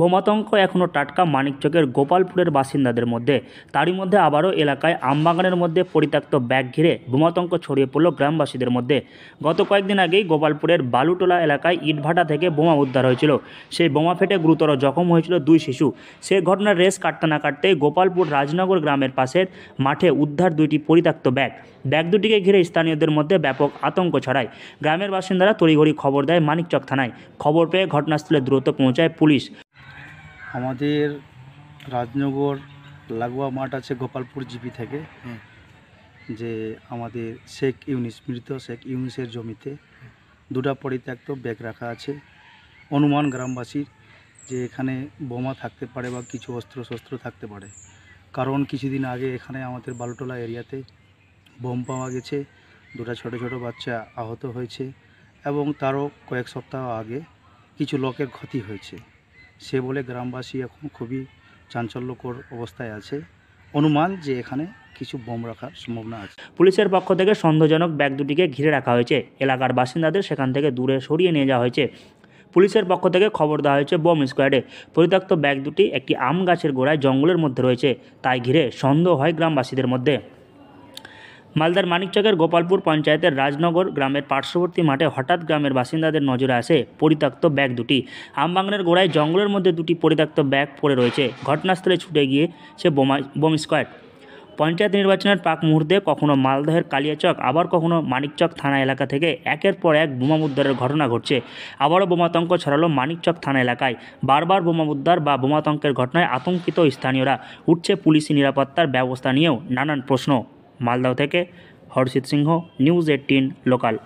বোমাতঙ্ক এখনও টাটকা মানিকচকের গোপালপুরের বাসিন্দাদের মধ্যে তারই মধ্যে আবারও এলাকায় আমবাগানের মধ্যে পরিত্যক্ত ব্যাগ ঘিরে বোমাতঙ্ক ছড়িয়ে পড়ল গ্রামবাসীদের মধ্যে গত কয়েকদিন আগেই গোপালপুরের বালুটোলা এলাকায় ইটভাটা থেকে বোমা উদ্ধার হয়েছিল সেই বোমা ফেটে গুরুতর জখম হয়েছিল দুই শিশু সেই ঘটনার রেস কাটতে না কাটতে গোপালপুর রাজনগর গ্রামের পাশের মাঠে উদ্ধার দুইটি পরিত্যক্ত ব্যাগ ব্যাগ দুটিকে ঘিরে স্থানীয়দের মধ্যে ব্যাপক আতঙ্ক ছড়ায় গ্রামের বাসিন্দারা তড়িঘড়ি খবর দেয় মানিকচক থানায় খবর পেয়ে ঘটনাস্থলে দ্রুত পৌঁছায় পুলিশ আমাদের রাজনগর লাগোয়া মাঠ আছে গোপালপুর জিপি থেকে যে আমাদের শেখ ইউনিস মৃত শেখ ইউনিসের জমিতে দুটা পরিত্যক্ত ব্যাগ রাখা আছে অনুমান গ্রামবাসীর যে এখানে বোমা থাকতে পারে বা কিছু অস্ত্র শস্ত্র থাকতে পারে কারণ কিছুদিন আগে এখানে আমাদের বালুটোলা এরিয়াতে বোম পাওয়া গেছে দুটা ছোট ছোট বাচ্চা আহত হয়েছে এবং তারও কয়েক সপ্তাহ আগে কিছু লোকের ক্ষতি হয়েছে সে বলে গ্রামবাসী এখন খুবই চাঞ্চল্যকর অবস্থায় আছে অনুমান যে এখানে কিছু বোম রাখার সম্ভাবনা আছে পুলিশের পক্ষ থেকে সন্দেহজনক ব্যাগ দুটিকে ঘিরে রাখা হয়েছে এলাকার বাসিন্দাদের সেখান থেকে দূরে সরিয়ে নিয়ে যাওয়া হয়েছে পুলিশের পক্ষ থেকে খবর দেওয়া হয়েছে বোম স্কোয়াডে পরিত্যক্ত ব্যাগ দুটি একটি আম গাছের গোড়ায় জঙ্গলের মধ্যে রয়েছে তাই ঘিরে সন্দেহ হয় গ্রামবাসীদের মধ্যে মালদার মানিকচকের গোপালপুর পঞ্চায়েতের রাজনগর গ্রামের পার্শ্ববর্তী মাঠে হঠাৎ গ্রামের বাসিন্দাদের নজরে আসে পরিত্যক্ত ব্যাগ দুটি আমবাগানের গোড়ায় জঙ্গলের মধ্যে দুটি পরিত্যক্ত ব্যাগ পড়ে রয়েছে ঘটনাস্থলে ছুটে গিয়ে সে বোমা বোম স্কোয়াড পঞ্চায়েত নির্বাচনের পাক মুহূর্তে কখনো মালদহের কালিয়াচক আবার কখনো মানিকচক থানা এলাকা থেকে একের পর এক বোমা উদ্ধারের ঘটনা ঘটছে আবারও বোমাতঙ্ক ছড়ালো মানিকচক থানা এলাকায় বারবার বোমা উদ্ধার বা বোমাতঙ্কের ঘটনায় আতঙ্কিত স্থানীয়রা উঠছে পুলিশি নিরাপত্তার ব্যবস্থা নিয়েও নানান প্রশ্ন मालदाव Harshit Singh news eighteen local